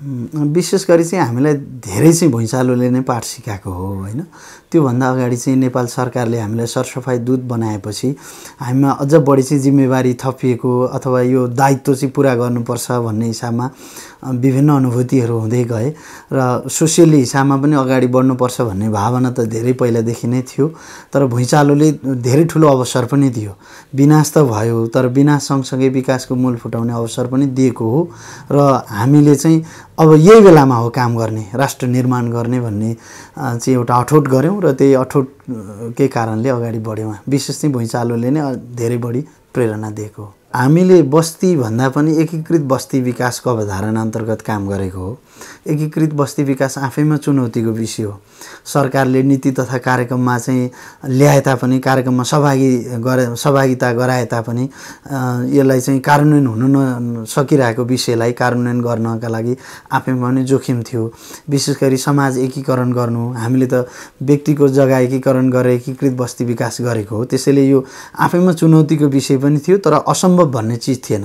विशेष गरी चाहिँ हामीलाई धेरै चाहिँ भुइँचालोले नै पाठ सिकाएको हो होइन त्योभन्दा अगाडि चाहिँ नेपाल सरकारले हामीलाई सरसफाइ दुध बनाएपछि हामीमा अझ बढी चाहिँ जिम्मेवारी थपिएको अथवा यो दायित्व चाहिँ पुरा गर्नुपर्छ भन्ने हिसाबमा विभिन्न अनुभूतिहरू हुँदै गए र सोसियली हिसाबमा पनि अगाडि बढ्नुपर्छ भन्ने भावना त धेरै पहिलादेखि नै थियो तर भुइँचालोले धेरै ठुलो अवसर पनि दियो विनाश त भयो तर विनाश सँगसँगै विकासको मूल फुटाउने अवसर पनि दिएको हो र हामीले चाहिँ अब यही बेलामा हो काम गर्ने राष्ट्र निर्माण गर्ने भन्ने चाहिँ एउटा अठोट गऱ्यौँ र त्यही अठोटकै कारणले अगाडि बढ्यौँ विशेष चाहिँ भुइँचालोले नै धेरै बढी प्रेरणा दिएको हो हामीले बस्ती भन्दा पनि एकीकृत बस्ती विकासको अवधारणा अन्तर्गत काम गरेको हो एकीकृत बस्ती विकास आफैमा चुनौतीको विषय हो सरकारले नीति तथा कार्यक्रममा चाहिँ ल्याए तापनि कार्यक्रममा सहभागी गरे सहभागिता गराए तापनि यसलाई चाहिँ कार्यान्वयन हुन नसकिरहेको विषयलाई कार्यान्वयन गर्नका लागि आफैमा पनि जोखिम थियो विशेष गरी समाज एकीकरण गर्नु हामीले त व्यक्तिको जग्गा एकीकरण गरेर एकीकृत बस्ती विकास गरेको हो त्यसैले यो आफैमा चुनौतीको विषय पनि थियो तर असम्म असम्भव भन्ने चिज थिएन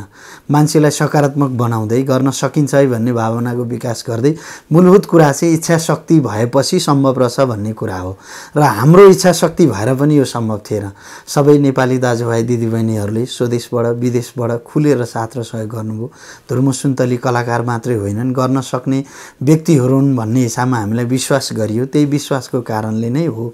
मान्छेलाई सकारात्मक बनाउँदै गर्न सकिन्छ है भन्ने भावनाको विकास गर्दै मूलभूत कुरा चाहिँ इच्छा शक्ति भएपछि सम्भव रहेछ भन्ने कुरा हो र हाम्रो इच्छा शक्ति भएर पनि यो सम्भव थिएन सबै नेपाली दाजुभाइ दिदीबहिनीहरूले स्वदेशबाट विदेशबाट खुलेर साथ र सहयोग गर्नुभयो धुर्म सुन्तली कलाकार मात्रै होइनन् गर्न सक्ने व्यक्तिहरू हुन् भन्ने हिसाबमा हामीलाई विश्वास गरियो त्यही विश्वासको कारणले नै हो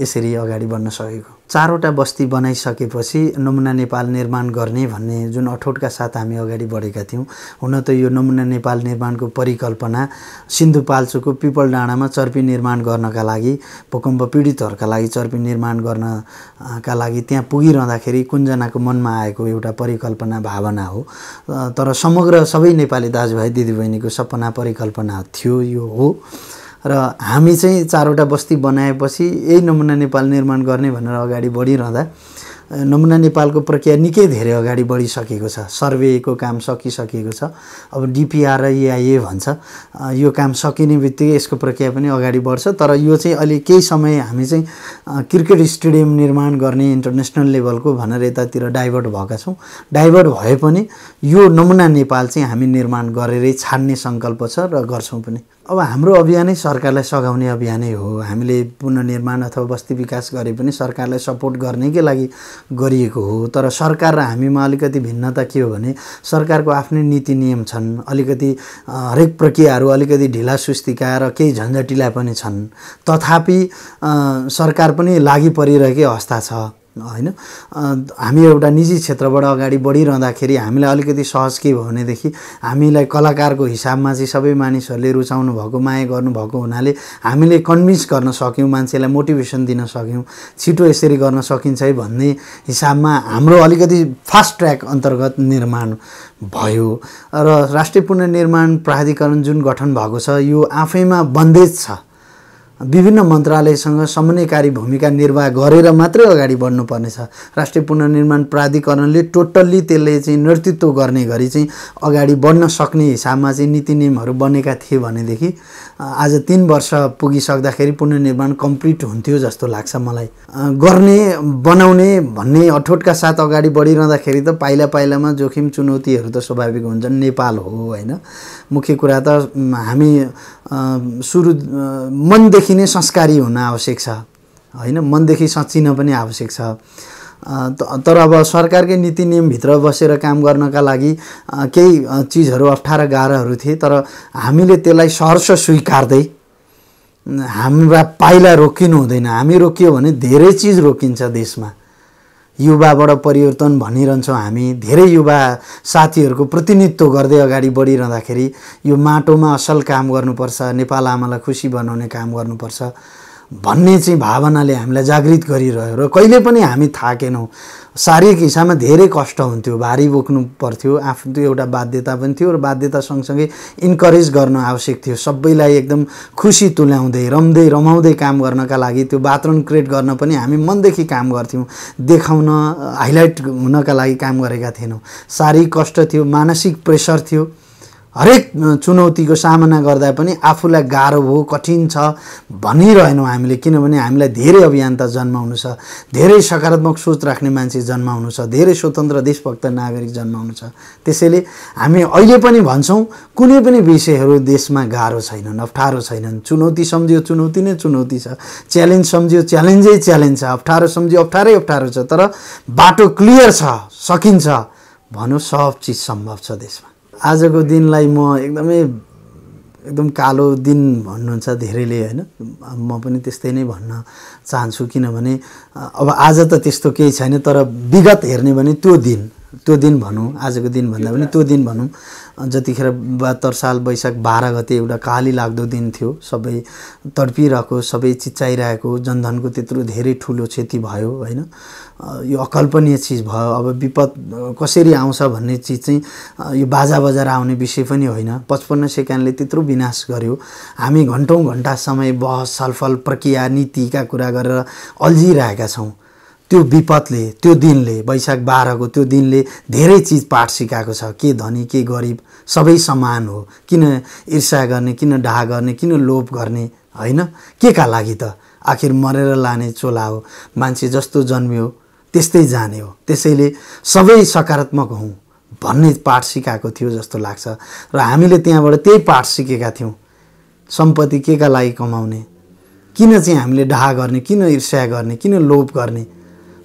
यसरी अगाडि बढ्न सकेको चारवटा बस्ती बनाइसकेपछि नमुना नेपाल निर्माण गर्ने भन्ने जुन अठोटका साथ हामी अगाडि बढेका थियौँ हुन त यो नमुना नेपाल निर्माणको परिकल्पना सिन्धुपाल्चोको पिपल डाँडामा चर्पी निर्माण गर्नका लागि भूकम्प पीडितहरूका लागि चर्पी निर्माण गर्नका लागि त्यहाँ पुगिरहँदाखेरि कुनजनाको मनमा आएको एउटा परिकल्पना भावना हो तर समग्र सबै नेपाली दाजुभाइ दिदीबहिनीको सपना परिकल्पना थियो यो हो र हामी चाहिँ चारवटा बस्ती बनाएपछि यही नमुना नेपाल निर्माण गर्ने भनेर अगाडि बढिरहँदा नमुना नेपालको प्रक्रिया निकै धेरै अगाडि बढिसकेको छ सर्वेको काम सकिसकेको छ अब डिपिआर र एआइए भन्छ यो काम सकिने बित्तिकै यसको प्रक्रिया पनि अगाडि बढ्छ तर यो चाहिँ अहिले केही समय हामी चाहिँ क्रिकेट स्टेडियम निर्माण गर्ने इन्टरनेसनल लेभलको भनेर यतातिर डाइभर्ट भएका छौँ डाइभर्ट भए पनि यो नमुना नेपाल चाहिँ हामी निर्माण गरेरै छाड्ने सङ्कल्प छ र गर्छौँ पनि अब हाम्रो अभियानै सरकारलाई सघाउने अभियानै हो हामीले पुननिर्माण अथवा बस्ती विकास गरे पनि सरकारलाई सपोर्ट गर्नेकै लागि गरिएको हो तर सरकार र हामीमा अलिकति भिन्नता के हो भने सरकारको आफ्नै नीति नियम छन् अलिकति हरेक प्रक्रियाहरू अलिकति ढिला सुस्तिका र केही झन्झटिला पनि छन् तथापि सरकार पनि लागि परिरहेकै अवस्था छ होइन हामी एउटा निजी क्षेत्रबाट अगाडि बढिरहँदाखेरि हामीलाई अलिकति सहज के भयो भनेदेखि हामीलाई कलाकारको हिसाबमा चाहिँ सबै मानिसहरूले रुचाउनु भएको माया गर्नुभएको हुनाले हामीले कन्भिन्स गर्न सक्यौँ मान्छेलाई मोटिभेसन दिन सक्यौँ छिटो यसरी गर्न सकिन्छ है भन्ने हिसाबमा हाम्रो अलिकति फास्ट ट्र्याक अन्तर्गत निर्माण भयो र राष्ट्रिय पुनर्निर्माण प्राधिकरण जुन गठन भएको छ यो आफैमा बन्देज छ विभिन्न मन्त्रालयसँग समन्वयकारी भूमिका निर्वाह गरेर मात्रै अगाडि बढ्नुपर्नेछ राष्ट्रिय पुनर्निर्माण प्राधिकरणले टोटल्ली त्यसले चाहिँ नेतृत्व गर्ने गरी चाहिँ अगाडि बढ्न सक्ने हिसाबमा चाहिँ नीति नियमहरू बनेका थिए भनेदेखि आज तिन वर्ष पुगिसक्दाखेरि पुनर्निर्माण कम्प्लिट हुन्थ्यो जस्तो लाग्छ मलाई गर्ने बनाउने भन्ने अठोटका साथ अगाडि बढिरहँदाखेरि त पाइला पाइलामा जोखिम चुनौतीहरू त स्वाभाविक हुन्छन् नेपाल हो होइन मुख्य कुरा त हामी सुरु मनदेखि नै संस्कारी हुन आवश्यक छ होइन मनदेखि सचिन पनि आवश्यक छ तर अब सरकारकै नीति नियमभित्र बसेर काम गर्नका लागि केही चिजहरू अप्ठ्यारा गाह्रोहरू थिए तर हामीले त्यसलाई सहर्ष स्वीकार्दै हाम्रा पाइला रोकिनु हुँदैन हामी रोकियो भने धेरै चिज रोकिन्छ देशमा युवाबाट परिवर्तन भनिरहन्छौँ हामी धेरै युवा साथीहरूको प्रतिनिधित्व गर्दै अगाडि बढिरहँदाखेरि यो माटोमा असल काम गर्नुपर्छ नेपाल आमालाई खुसी बनाउने काम गर्नुपर्छ भन्ने चाहिँ भावनाले हामीलाई जागृत गरिरह्यो र कहिले पनि हामी थाकेनौँ शारीरिक हिसाबमा धेरै कष्ट हुन्थ्यो भारी बोक्नु पर्थ्यो आफ्नो एउटा बाध्यता पनि थियो र बाध्यता सँगसँगै इन्करेज गर्न आवश्यक थियो सबैलाई एकदम खुसी तुल्याउँदै रम्दै रमाउँदै काम गर्नका लागि त्यो वातावरण क्रिएट गर्न पनि हामी मनदेखि काम गर्थ्यौँ देखाउन हाइलाइट हुनका लागि काम गरेका थिएनौँ शारीरिक कष्ट थियो मानसिक प्रेसर थियो हरेक चुनौतीको सामना गर्दा पनि आफूलाई गाह्रो हो कठिन छ भनिरहेनौँ हामीले किनभने हामीलाई धेरै अभियन्ता जन्माउनु छ धेरै सकारात्मक सोच राख्ने मान्छे जन्माउनु छ धेरै स्वतन्त्र देशभक्त नागरिक जन्माउनु छ त्यसैले हामी अहिले पनि भन्छौँ कुनै पनि विषयहरू देशमा गाह्रो छैनन् अप्ठ्यारो छैनन् चुनौती सम्झियो चुनौती नै चुनौती छ च्यालेन्ज सम्झियो च्यालेन्जै च्यालेन्ज छ अप्ठ्यारो सम्झियो अप्ठ्यारै अप्ठ्यारो छ तर बाटो क्लियर छ सकिन्छ भनौँ सब चिज सम्भव छ देशमा आजको दिनलाई म एकदमै एकदम कालो दिन भन्नुहुन्छ धेरैले होइन म पनि त्यस्तै नै भन्न चाहन्छु किनभने अब आज त त्यस्तो केही छैन तर विगत हेर्ने भने त्यो दिन त्यो दिन भनौँ आजको दिन भन्दा पनि त्यो दिन भनौँ जतिखेर बहत्तर साल वैशाख बाह्र गते एउटा काली लाग्दो दिन थियो सबै तडपिरहेको सबै चिच्चाइरहेको जनधनको त्यत्रो धेरै ठुलो क्षति भयो होइन यो अकल्पनीय चिज भयो अब विपद कसरी आउँछ भन्ने चिज चाहिँ यो बाजा बजार आउने विषय पनि होइन पचपन्न सेकेन्डले त्यत्रो विनाश गर्यो हामी घन्टौँ घन्टा समय बहस छलफल प्रक्रिया नीतिका कुरा गरेर अल्झिरहेका छौँ त्यो विपदले त्यो दिनले वैशाख बाह्रको त्यो दिनले धेरै चिज पाठ सिकाएको छ के धनी के गरिब सबै समान हो किन ईर्ष्या गर्ने किन डाह गर्ने किन लोप गर्ने होइन के का लागि त आखिर मरेर लाने चोला हो मान्छे जस्तो जन्मियो त्यस्तै जाने हो त्यसैले सबै सकारात्मक हौँ भन्ने पाठ सिकाएको थियो जस्तो लाग्छ र हामीले त्यहाँबाट त्यही पाठ सिकेका थियौँ सम्पत्ति के का लागि कमाउने किन चाहिँ हामीले डाहा गर्ने किन ईर्ष्या गर्ने किन लोप गर्ने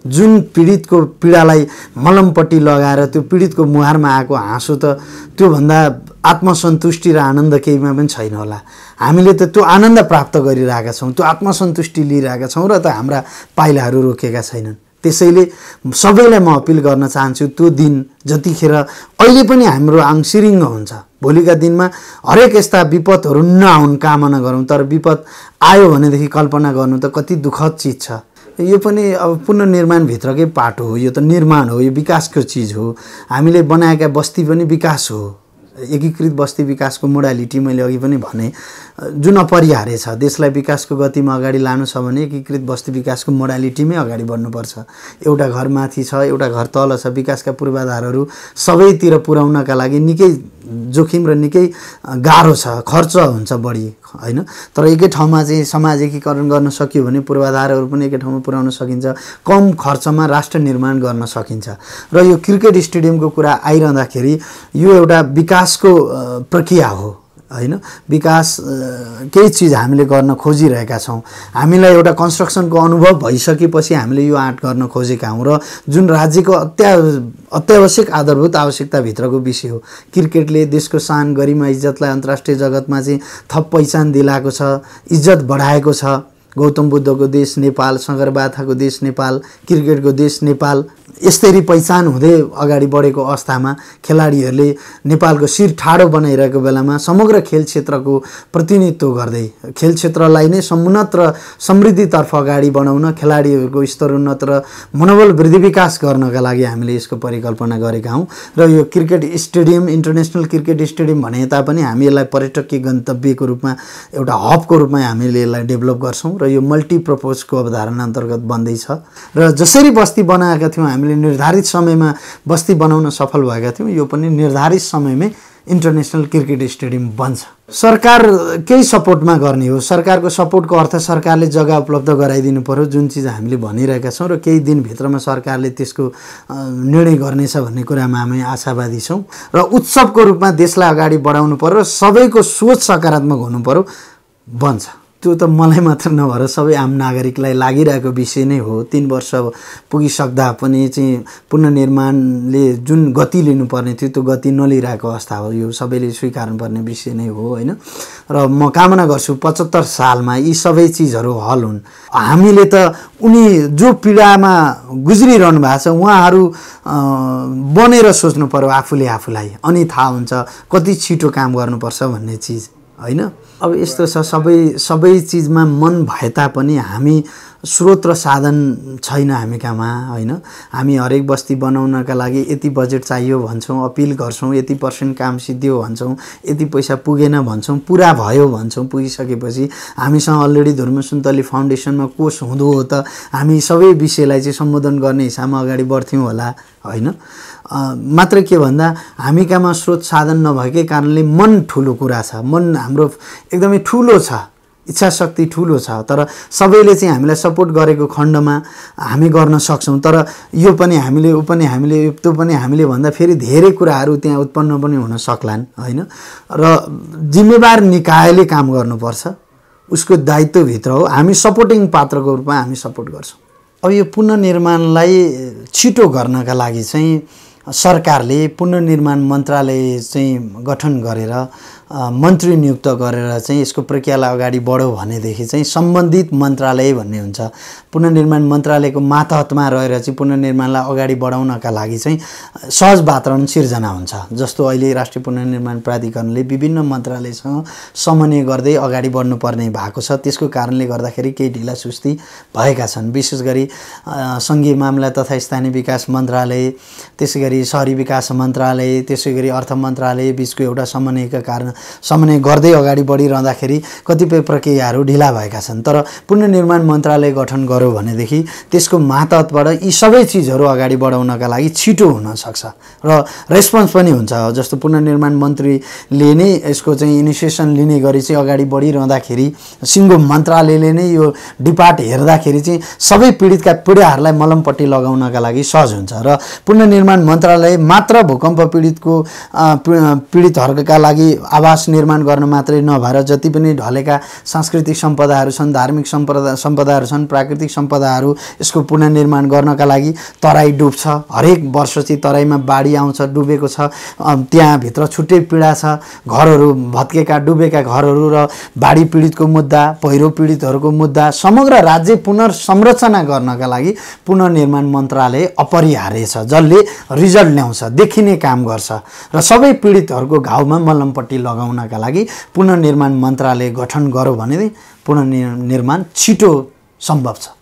जुन पीडितको पीडालाई मलमपट्टि लगाएर त्यो पीडितको मुहारमा आएको हाँसो त त्योभन्दा आत्मसन्तुष्टि र आनन्द केहीमा पनि छैन होला हामीले त त्यो आनन्द प्राप्त गरिरहेका छौँ त्यो आत्मसन्तुष्टि लिइरहेका छौँ र त हाम्रा पाइलाहरू रोकेका छैनन् त्यसैले सबैलाई म अपिल गर्न चाहन्छु त्यो दिन जतिखेर अहिले पनि हाम्रो आङसिरिङ्ग हुन्छ भोलिका दिनमा हरेक यस्ता विपदहरू नआउन् कामना गरौँ तर विपद आयो भनेदेखि कल्पना गर्नु त कति दुःखद चिज छ यो पनि अब पुनर्निर्माणभित्रकै पाटो हो यो त निर्माण हो यो विकासको चिज हो हामीले बनाएका बस्ती पनि विकास हो एकीकृत बस्ती विकासको मोडालिटी मैले अघि पनि भने जुन अपरिहार्य छ देशलाई विकासको गतिमा अगाडि लानु छ भने एकीकृत बस्ती विकासको मोडालिटीमै अगाडि बढ्नुपर्छ एउटा घर माथि छ एउटा घर तल छ विकासका पूर्वाधारहरू सबैतिर पुर्याउनका लागि निकै जोखिम र निकै गाह्रो छ खर्च हुन्छ बढी होइन तर एकै ठाउँमा चाहिँ समाज एकीकरण गर्न सकियो भने पूर्वाधारहरू पनि एकै ठाउँमा पुर्याउन सकिन्छ कम खर्चमा राष्ट्र निर्माण गर्न सकिन्छ र यो क्रिकेट स्टेडियमको कुरा आइरहँदाखेरि यो एउटा विकासको प्रक्रिया हो होइन विकास केही चिज हामीले गर्न खोजिरहेका छौँ हामीलाई एउटा कन्स्ट्रक्सनको अनुभव भइसकेपछि हामीले यो आँट गर्न खोजेका हौँ र जुन राज्यको अत्या अत्यावश्यक आधारभूत आवश्यकताभित्रको विषय हो क्रिकेटले देशको सान गरिमा इज्जतलाई अन्तर्राष्ट्रिय जगतमा चाहिँ थप पहिचान दिलाएको छ इज्जत बढाएको छ गौतम बुद्धको देश नेपाल सगरबाथाको देश नेपाल क्रिकेटको देश नेपाल यसरी पहिचान हुँदै अगाडि बढेको अवस्थामा खेलाडीहरूले नेपालको शिर ठाडो बनाइरहेको बेलामा समग्र खेल क्षेत्रको प्रतिनिधित्व गर्दै खेल क्षेत्रलाई नै समुन्नत र समृद्धितर्फ अगाडि बढाउन खेलाडीहरूको स्तरोन्नत र मनोबल वृद्धि विकास गर्नका लागि हामीले यसको परिकल्पना गरेका हौँ र यो cricket stadium international cricket stadium भने तापनि हामी यसलाई पर्यटकीय गन्तव्यको रूपमा एउटा हबको रूपमा हामीले यसलाई डेभलप गर्छौँ र यो मल्टिपर्पोजको अवधारणा अन्तर्गत बन्दैछ र जसरी बस्ती बनाएका थियौँ हामी हामीले निर्धारित समयमा बस्ती बनाउन सफल भएका थियौँ यो पनि निर्धारित समयमै इन्टरनेसनल क्रिकेट स्टेडियम बन्छ सरकार केही सपोर्टमा गर्ने हो सरकारको सपोर्टको अर्थ सरकारले जग्गा उपलब्ध गराइदिनु पऱ्यो जुन चिज हामीले भनिरहेका छौँ र केही दिनभित्रमा सरकारले त्यसको निर्णय गर्नेछ भन्ने कुरामा हामी आशावादी छौँ र उत्सवको रूपमा देशलाई अगाडि बढाउनु पऱ्यो र सबैको सोच सकारात्मक हुनु पऱ्यो बन्छ त्यो त मलाई मात्र नभएर सबै आम नागरिकलाई लागिरहेको विषय नै हो तिन वर्ष पुगिसक्दा पनि चाहिँ पुननिर्माणले जुन गति लिनुपर्ने थियो त्यो गति नलिरहेको अवस्था हो यो सबैले स्वीकार्नुपर्ने विषय नै हो होइन र म कामना गर्छु पचहत्तर सालमा यी सबै चिजहरू हल हुन् हामीले त उनी जो पीडामा गुज्रिरहनु भएको छ उहाँहरू बनेर सोच्नु पऱ्यो आफूले आफूलाई अनि थाहा हुन्छ कति छिटो काम गर्नुपर्छ भन्ने चिज होइन अब यस्तो छ सबै सबै चिजमा मन भए तापनि हामी स्रोत र साधन छैन हामी कहाँमा होइन हामी हरेक बस्ती बनाउनका लागि यति बजेट चाहियो भन्छौँ अपिल गर्छौँ यति पर्सेन्ट काम सिद्धियो भन्छौँ यति पैसा पुगेन भन्छौँ पुरा भयो भन्छौँ पुगिसकेपछि हामीसँग अलरेडी धुर्म सुन्तली फाउन्डेसनमा कोष हुँदो हो त हामी सबै विषयलाई चाहिँ सम्बोधन गर्ने हिसाबमा अगाडि बढ्थ्यौँ होला होइन मात्र के भन्दा हामी कहाँमा स्रोत साधन नभएकै कारणले मन ठुलो कुरा छ मन हाम्रो एकदमै ठुलो छ इच्छा शक्ति ठुलो छ तर सबैले चाहिँ हामीलाई सपोर्ट गरेको खण्डमा हामी गर्न सक्छौँ तर यो पनि हामीले ऊ पनि हामीले त्यो पनि हामीले भन्दा फेरि धेरै कुराहरू त्यहाँ उत्पन्न पनि हुन सक्लान् होइन र जिम्मेवार निकायले काम गर्नुपर्छ उसको दायित्वभित्र हो हामी सपोर्टिङ पात्रको रूपमा हामी सपोर्ट गर्छौँ अब यो पुनर्निर्माणलाई छिटो गर्नका लागि चाहिँ सरकारले पुनर्निर्माण मन्त्रालय चाहिँ गठन गरेर मन्त्री नियुक्त गरेर चाहिँ यसको प्रक्रियालाई अगाडि बढो भनेदेखि चाहिँ सम्बन्धित मन्त्रालय भन्ने हुन्छ पुननिर्माण मन्त्रालयको मातहतमा रहेर चाहिँ पुनर्निर्माणलाई अगाडि बढाउनका लागि चाहिँ सहज वातावरण सिर्जना हुन्छ जस्तो अहिले राष्ट्रिय पुनर्निर्माण प्राधिकरणले विभिन्न मन्त्रालयसँग समन्वय गर्दै अगाडि बढ्नुपर्ने भएको छ त्यसको कारणले गर्दाखेरि केही ढिला सुस्ती भएका छन् विशेष गरी सङ्घीय मामला तथा स्थानीय विकास मन्त्रालय त्यसै गरी सहरी विकास मन्त्रालय त्यसै गरी अर्थ मन्त्रालय बिचको एउटा समन्वयका कारण समन्वय गर्दै अगाडि बढिरहँदाखेरि कतिपय प्रक्रियाहरू ढिला भएका छन् तर पुनर्निर्माण मन्त्रालय गठन गर्यो भनेदेखि त्यसको मातहतबाट यी सबै चिजहरू अगाडि बढाउनका लागि छिटो हुनसक्छ र रेस्पोन्स पनि हुन्छ जस्तो पुनर्निर्माण मन्त्रीले नै यसको चाहिँ इनिसिएसन लिने गरी चाहिँ अगाडि बढिरहँदाखेरि सिङ्गो मन्त्रालयले नै यो डिपार्ट हेर्दाखेरि चाहिँ सबै पीडितका पीडाहरूलाई मलमपट्टि लगाउनका लागि सहज हुन्छ र पुनर्निर्माण मन्त्रालय मात्र भूकम्प पीडितको पीडितहरूका लागि आवाज आवास निर्माण गर्न मात्रै नभएर जति पनि ढलेका सांस्कृतिक सम्पदाहरू छन् धार्मिक सम्पदा सम्पदाहरू छन् प्राकृतिक सम्पदाहरू यसको पुनर्निर्माण गर्नका लागि तराई डुब्छ हरेक वर्ष चाहिँ तराईमा बाढी आउँछ डुबेको छ त्यहाँभित्र छुट्टै पीडा छ घरहरू भत्केका डुबेका घरहरू र बाढी पीडितको मुद्दा पहिरो पीडितहरूको मुद्दा समग्र राज्य पुनर्संरचना गर्नका लागि पुनर्निर्माण मन्त्रालय अपरिहार्य छ जसले रिजल्ट ल्याउँछ देखिने काम गर्छ र सबै पीडितहरूको घाउमा मलमपट्टि ल लगाउनका लागि पुनर्निर्माण मन्त्रालय गठन गर्यो भने पुनर्निर्माण छिटो सम्भव छ